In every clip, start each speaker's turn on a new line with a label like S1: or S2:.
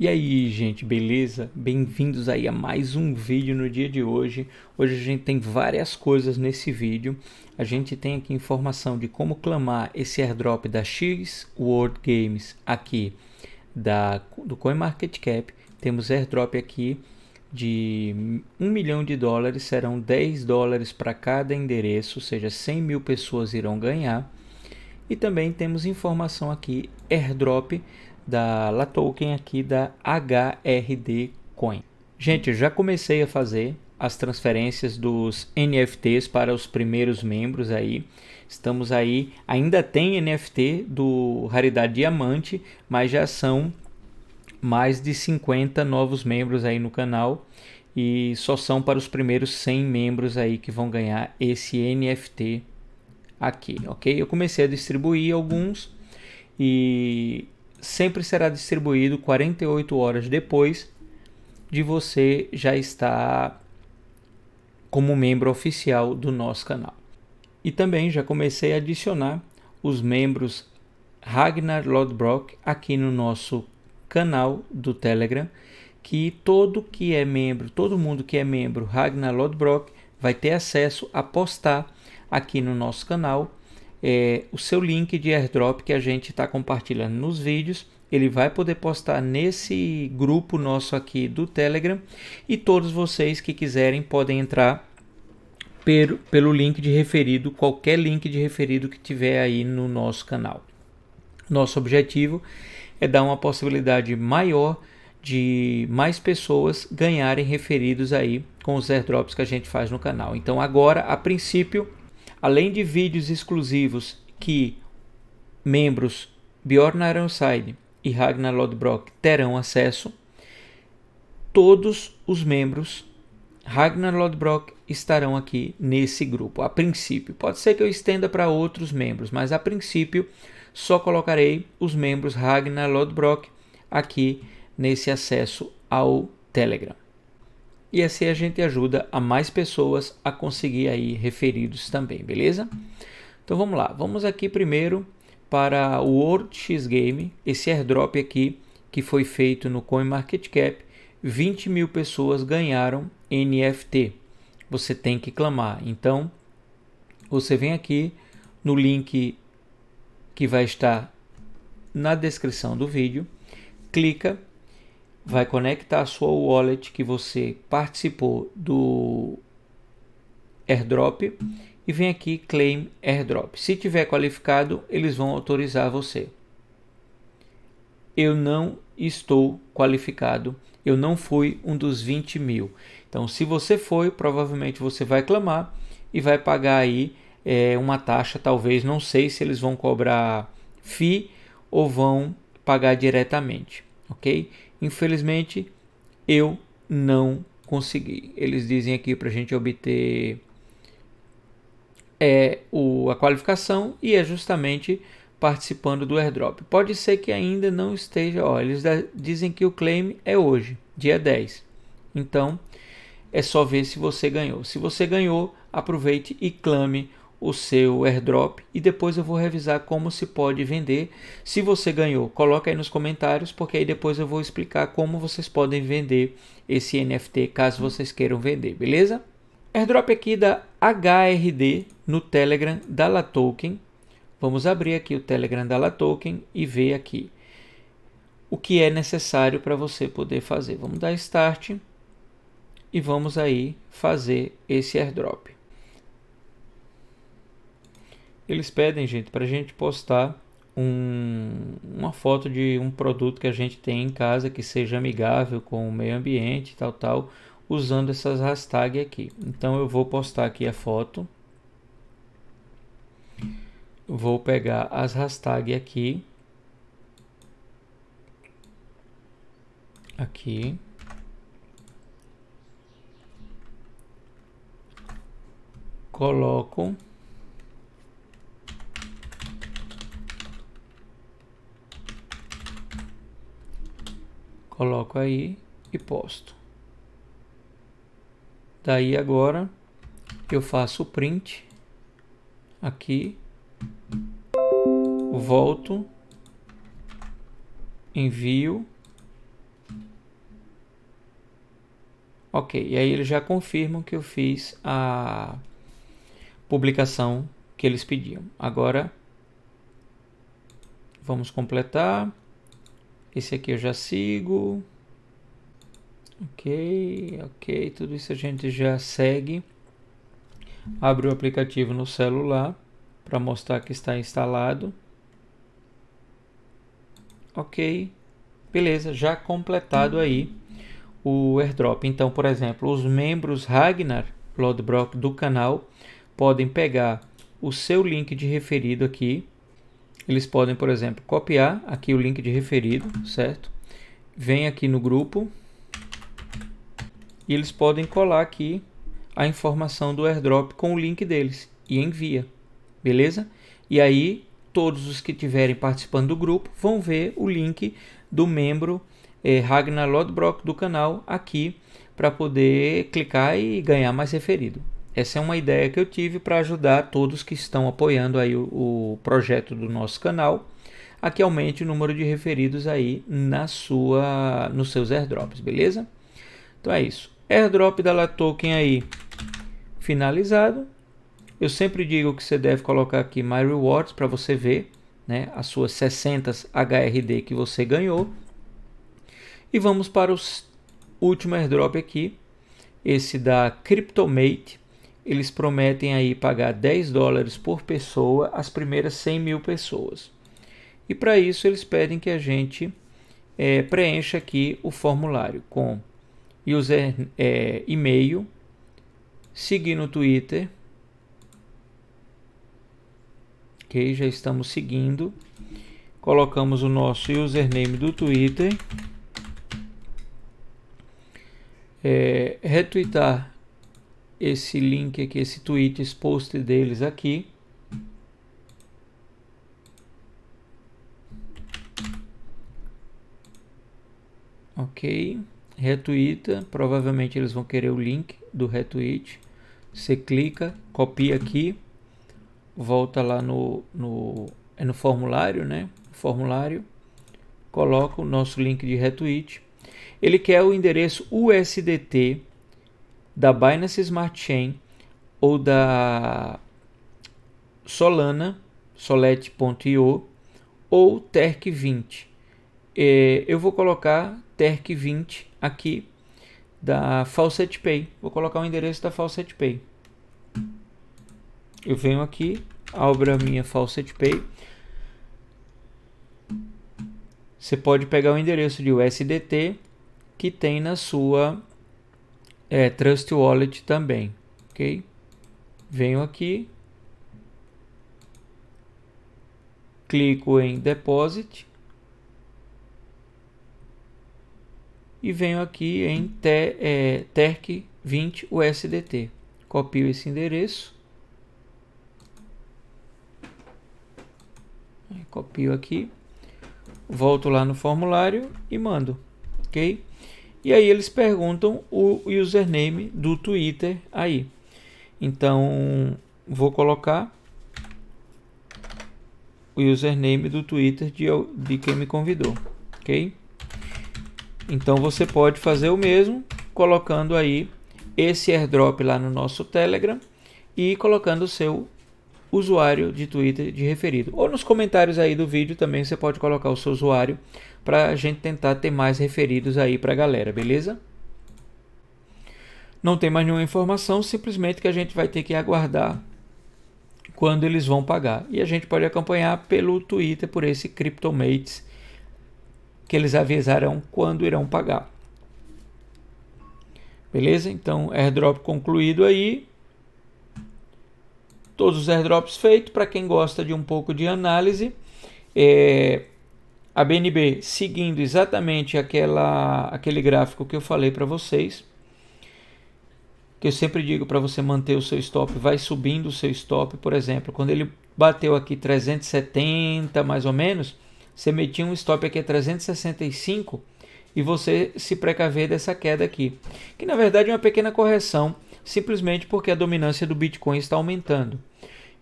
S1: E aí, gente, beleza? Bem-vindos aí a mais um vídeo no dia de hoje. Hoje a gente tem várias coisas nesse vídeo. A gente tem aqui informação de como clamar esse airdrop da X World Games aqui da do CoinMarketCap. Temos airdrop aqui de 1 milhão de dólares, serão 10 dólares para cada endereço, ou seja, 100 mil pessoas irão ganhar. E também temos informação aqui, airdrop da La aqui da HRD Coin. Gente, já comecei a fazer as transferências dos NFTs para os primeiros membros aí. Estamos aí, ainda tem NFT do Raridade Diamante, mas já são mais de 50 novos membros aí no canal e só são para os primeiros 100 membros aí que vão ganhar esse NFT aqui, OK? Eu comecei a distribuir alguns e sempre será distribuído 48 horas depois de você já estar como membro oficial do nosso canal. E também já comecei a adicionar os membros Ragnar Lodbrok aqui no nosso canal do Telegram, que todo que é membro, todo mundo que é membro Ragnar Lodbrok vai ter acesso a postar aqui no nosso canal é, o seu link de airdrop que a gente está compartilhando nos vídeos. Ele vai poder postar nesse grupo nosso aqui do Telegram. E todos vocês que quiserem podem entrar per, pelo link de referido, qualquer link de referido que tiver aí no nosso canal. Nosso objetivo é dar uma possibilidade maior de mais pessoas ganharem referidos aí com os airdrops que a gente faz no canal. Então agora, a princípio, além de vídeos exclusivos que membros Bjorn Ironside e Ragnar Lodbrok terão acesso, todos os membros Ragnar Lodbrok estarão aqui nesse grupo, a princípio. Pode ser que eu estenda para outros membros, mas a princípio só colocarei os membros Ragnar Lodbrok aqui nesse acesso ao Telegram e assim a gente ajuda a mais pessoas a conseguir aí referidos também, beleza? Então vamos lá, vamos aqui primeiro para o World X Game, esse airdrop aqui que foi feito no CoinMarketCap, 20 mil pessoas ganharam NFT. Você tem que clamar. Então você vem aqui no link que vai estar na descrição do vídeo, clica vai conectar a sua wallet que você participou do airdrop e vem aqui claim airdrop. Se tiver qualificado, eles vão autorizar você. Eu não estou qualificado, eu não fui um dos 20 mil. Então, se você foi, provavelmente você vai clamar e vai pagar aí é, uma taxa, talvez, não sei se eles vão cobrar FII ou vão pagar diretamente, ok? Infelizmente, eu não consegui. Eles dizem aqui para a gente obter é o, a qualificação e é justamente participando do airdrop. Pode ser que ainda não esteja, ó, eles da, dizem que o claim é hoje, dia 10. Então, é só ver se você ganhou. Se você ganhou, aproveite e clame o seu airdrop e depois eu vou revisar como se pode vender. Se você ganhou, coloca aí nos comentários, porque aí depois eu vou explicar como vocês podem vender esse NFT caso vocês queiram vender, beleza? Airdrop aqui da HRD no Telegram da La Token. Vamos abrir aqui o Telegram da La Token e ver aqui o que é necessário para você poder fazer. Vamos dar start e vamos aí fazer esse airdrop eles pedem, gente, para a gente postar um, uma foto de um produto que a gente tem em casa que seja amigável com o meio ambiente, tal, tal, usando essas hashtags aqui. Então eu vou postar aqui a foto. Vou pegar as hashtags aqui. Aqui. Coloco. Coloco aí e posto. Daí agora eu faço o print aqui, volto, envio. Ok, e aí eles já confirmam que eu fiz a publicação que eles pediam. Agora vamos completar. Esse aqui eu já sigo. Ok, ok, tudo isso a gente já segue. Abre o aplicativo no celular para mostrar que está instalado. Ok, beleza, já completado aí o airdrop. Então, por exemplo, os membros Ragnar Lodbrok do canal podem pegar o seu link de referido aqui eles podem, por exemplo, copiar aqui o link de referido, certo? Vem aqui no grupo e eles podem colar aqui a informação do airdrop com o link deles e envia, beleza? E aí todos os que estiverem participando do grupo vão ver o link do membro eh, Ragnar Lodbrok do canal aqui para poder clicar e ganhar mais referido. Essa é uma ideia que eu tive para ajudar todos que estão apoiando aí o, o, projeto do nosso canal a que aumente o número de referidos aí na sua, nos seus airdrops, beleza? Então é isso. Airdrop da Latoken aí finalizado. Eu sempre digo que você deve colocar aqui My Rewards para você ver né, as suas 60 HRD que você ganhou. E vamos para o último airdrop aqui, esse da Cryptomate eles prometem aí pagar 10 dólares por pessoa as primeiras 100 mil pessoas. E para isso eles pedem que a gente é, preencha aqui o formulário com user é, e-mail, seguir no Twitter, ok, já estamos seguindo, colocamos o nosso username do Twitter, é, retweetar esse link aqui, esse tweet, esse post deles aqui. Ok, retweeta provavelmente eles vão querer o link do retweet. Você clica, copia aqui, volta lá no, no, é no formulário, né? Formulário, coloca o nosso link de retweet. Ele quer o endereço USDT da Binance Smart Chain ou da Solana, Solete.io ou Terk20. É, eu vou colocar Terk20 aqui da FalsetPay. Vou colocar o endereço da FalsetPay. Eu venho aqui, abro a minha FalsetPay. Você pode pegar o endereço de USDT que tem na sua é, Trust Wallet também, ok? Venho aqui, clico em Deposit e venho aqui em te, é, TERC 20 USDT. Copio esse endereço, copio aqui, volto lá no formulário e mando, ok? E aí eles perguntam o username do Twitter aí. Então vou colocar o username do Twitter de, de quem me convidou, ok? Então você pode fazer o mesmo colocando aí esse airdrop lá no nosso Telegram e colocando o seu usuário de Twitter de referido. Ou nos comentários aí do vídeo também você pode colocar o seu usuário para a gente tentar ter mais referidos aí para a galera, beleza? Não tem mais nenhuma informação, simplesmente que a gente vai ter que aguardar quando eles vão pagar. E a gente pode acompanhar pelo Twitter, por esse CryptoMates, que eles avisarão quando irão pagar. Beleza? Então, airdrop concluído aí. Todos os airdrops feitos. Para quem gosta de um pouco de análise, é, a BNB seguindo exatamente aquela, aquele gráfico que eu falei para vocês, que eu sempre digo para você manter o seu stop, vai subindo o seu stop, por exemplo, quando ele bateu aqui 370 mais ou menos, você metia um stop aqui a 365 e você se precaver dessa queda aqui, que na verdade é uma pequena correção, simplesmente porque a dominância do Bitcoin está aumentando.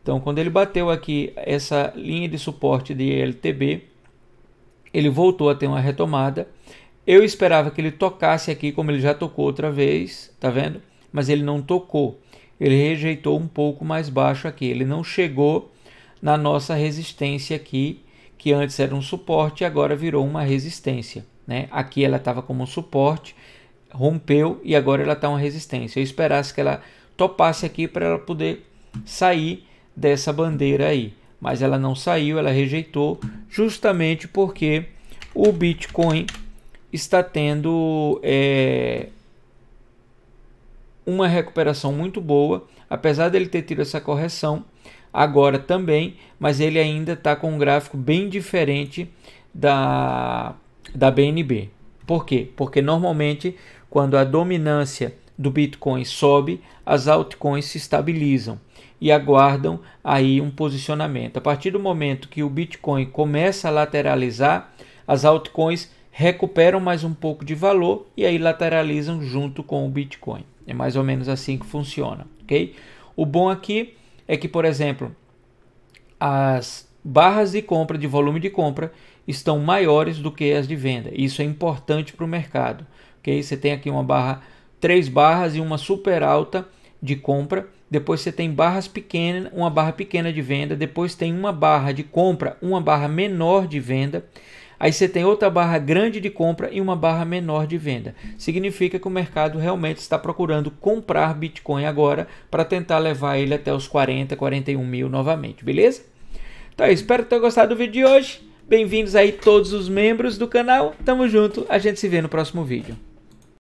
S1: Então, quando ele bateu aqui essa linha de suporte de LTB, ele voltou a ter uma retomada. Eu esperava que ele tocasse aqui, como ele já tocou outra vez, tá vendo? Mas ele não tocou. Ele rejeitou um pouco mais baixo aqui. Ele não chegou na nossa resistência aqui, que antes era um suporte e agora virou uma resistência. Né? Aqui ela estava como um suporte, rompeu e agora ela está uma resistência. Eu esperasse que ela topasse aqui para ela poder sair dessa bandeira aí mas ela não saiu, ela rejeitou, justamente porque o Bitcoin está tendo é, uma recuperação muito boa, apesar dele ter tido essa correção agora também, mas ele ainda está com um gráfico bem diferente da, da BNB. Por quê? Porque normalmente quando a dominância do Bitcoin sobe, as altcoins se estabilizam e aguardam aí um posicionamento. A partir do momento que o Bitcoin começa a lateralizar, as altcoins recuperam mais um pouco de valor e aí lateralizam junto com o Bitcoin. É mais ou menos assim que funciona, ok? O bom aqui é que, por exemplo, as barras de compra de volume de compra estão maiores do que as de venda. Isso é importante para o mercado, ok? Você tem aqui uma barra, três barras e uma super alta de compra depois você tem barras pequenas, uma barra pequena de venda, depois tem uma barra de compra, uma barra menor de venda. Aí você tem outra barra grande de compra e uma barra menor de venda. Significa que o mercado realmente está procurando comprar Bitcoin agora para tentar levar ele até os 40, 41 mil novamente, beleza? Então, é isso, espero que tenham gostado do vídeo de hoje. Bem-vindos aí todos os membros do canal. Tamo junto, a gente se vê no próximo vídeo.